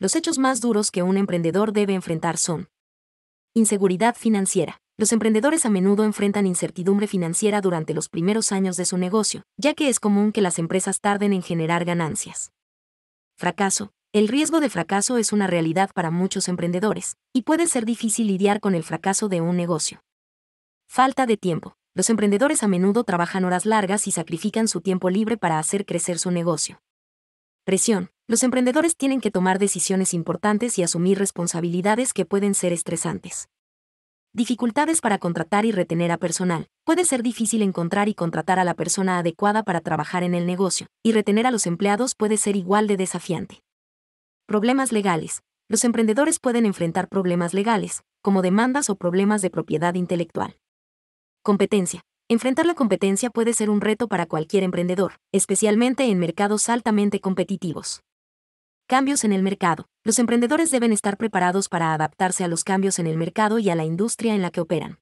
los hechos más duros que un emprendedor debe enfrentar son inseguridad financiera. Los emprendedores a menudo enfrentan incertidumbre financiera durante los primeros años de su negocio, ya que es común que las empresas tarden en generar ganancias. Fracaso. El riesgo de fracaso es una realidad para muchos emprendedores, y puede ser difícil lidiar con el fracaso de un negocio. Falta de tiempo. Los emprendedores a menudo trabajan horas largas y sacrifican su tiempo libre para hacer crecer su negocio. Presión los emprendedores tienen que tomar decisiones importantes y asumir responsabilidades que pueden ser estresantes. Dificultades para contratar y retener a personal. Puede ser difícil encontrar y contratar a la persona adecuada para trabajar en el negocio, y retener a los empleados puede ser igual de desafiante. Problemas legales. Los emprendedores pueden enfrentar problemas legales, como demandas o problemas de propiedad intelectual. Competencia. Enfrentar la competencia puede ser un reto para cualquier emprendedor, especialmente en mercados altamente competitivos. Cambios en el mercado. Los emprendedores deben estar preparados para adaptarse a los cambios en el mercado y a la industria en la que operan.